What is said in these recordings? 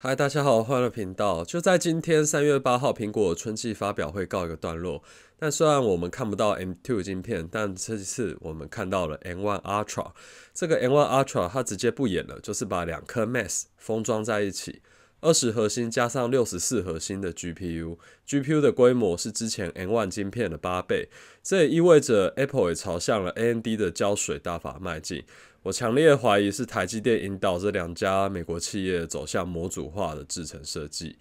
嗨，大家好，欢迎频道。就在今天三月八号，苹果春季发表会告一个段落。但虽然我们看不到 M2 镜片，但这次我们看到了 M1 Ultra。这个 M1 Ultra 它直接不演了，就是把两颗 m a s s 封装在一起。二十核心加上六十四核心的 GPU，GPU 的规模是之前 N1 晶片的八倍，这也意味着 Apple 也朝向了 AMD 的胶水大法迈进。我强烈怀疑是台积电引导这两家美国企业走向模组化的制程设计。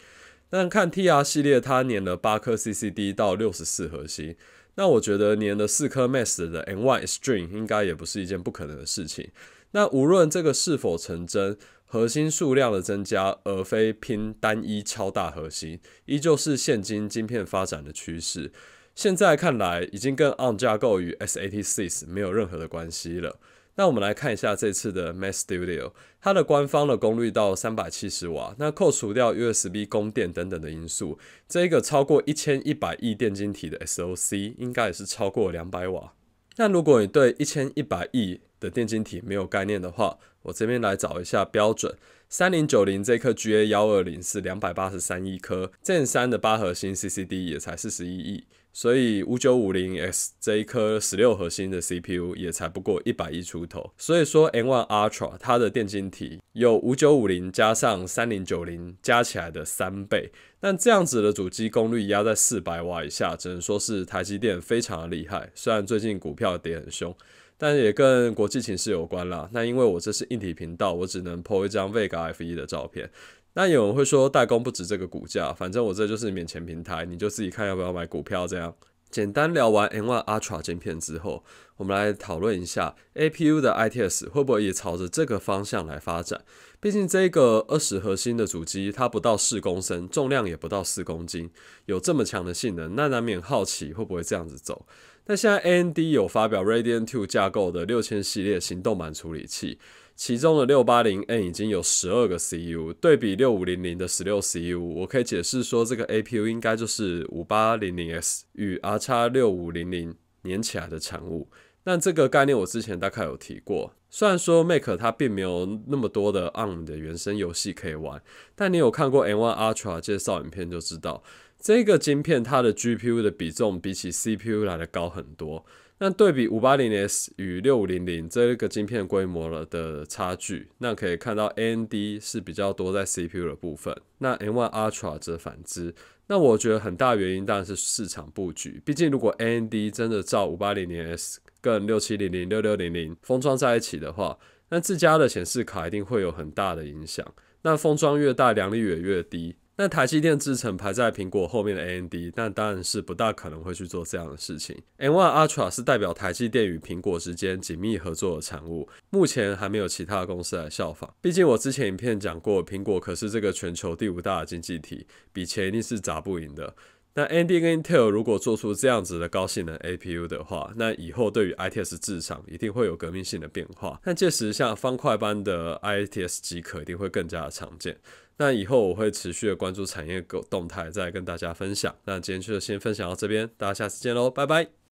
但看 TR 系列，它连了八颗 CCD 到六十四核心。那我觉得年了四颗 Max 的 N1 Extreme 应该也不是一件不可能的事情。那无论这个是否成真，核心数量的增加而非拼单一超大核心，依旧是现今晶片发展的趋势。现在看来，已经跟 Arm 架构与 S16s 没有任何的关系了。那我们来看一下这次的 Mac Studio，它的官方的功率到三百七十瓦。那扣除掉 USB 供电等等的因素，这个超过一千一百亿电晶体的 SoC 应该也是超过两百瓦。那如果你对一千一百亿的电晶体没有概念的话，我这边来找一下标准，三零九零这颗 GA 幺二零是两百八十三亿颗，Zen 三的八核心 CCD 也才四十一亿。所以五九五零 X 这一颗十六核心的 CPU 也才不过一百亿出头，所以说 N1 Ultra 它的电晶体有五九五零加上三零九零加起来的三倍，但这样子的主机功率压在四百瓦以下，只能说是台积电非常的厉害。虽然最近股票跌很凶，但也跟国际情势有关啦。那因为我这是硬体频道，我只能 po 一张 Vega F1 的照片。但有人会说代工不值这个股价，反正我这就是免钱平台，你就自己看要不要买股票。这样简单聊完 N1 Ultra 镜片之后，我们来讨论一下 APU 的 ITS 会不会也朝着这个方向来发展？毕竟这个二十核心的主机，它不到四公升，重量也不到四公斤，有这么强的性能，那难免好奇会不会这样子走。那现在 AMD 有发表 Radeon 2架构的六千系列行动版处理器。其中的六八零 n 已经有十二个 C U，对比六五零零的十六 C U，我可以解释说这个 A P U 应该就是五八零零 S 与 R 叉六五零零粘起来的产物。但这个概念我之前大概有提过。虽然说 Make 它并没有那么多的 ARM 的原生游戏可以玩，但你有看过 N 1 Ultra 介绍影片就知道。这个晶片它的 GPU 的比重比起 CPU 来的高很多。那对比五八零 S 与六五零零这个晶片规模了的差距，那可以看到 AMD 是比较多在 CPU 的部分，那 n u l t r a 则反之。那我觉得很大原因当然是市场布局，毕竟如果 AMD 真的照五八零零 S 跟六七零零、六六零零封装在一起的话，那自家的显示卡一定会有很大的影响。那封装越大，良率也越低。那台积电制成排在苹果后面的 A N D，那当然是不大可能会去做这样的事情。N Y Atra 是代表台积电与苹果之间紧密合作的产物，目前还没有其他公司来效仿。毕竟我之前影片讲过，苹果可是这个全球第五大的经济体，比钱一定是砸不赢的。那 A N D 跟 Intel 如果做出这样子的高性能 A P U 的话，那以后对于 I T S 市场一定会有革命性的变化。那届时像方块般的 I T S 即可一定会更加的常见。那以后我会持续的关注产业动态，再跟大家分享。那今天就先分享到这边，大家下次见喽，拜拜。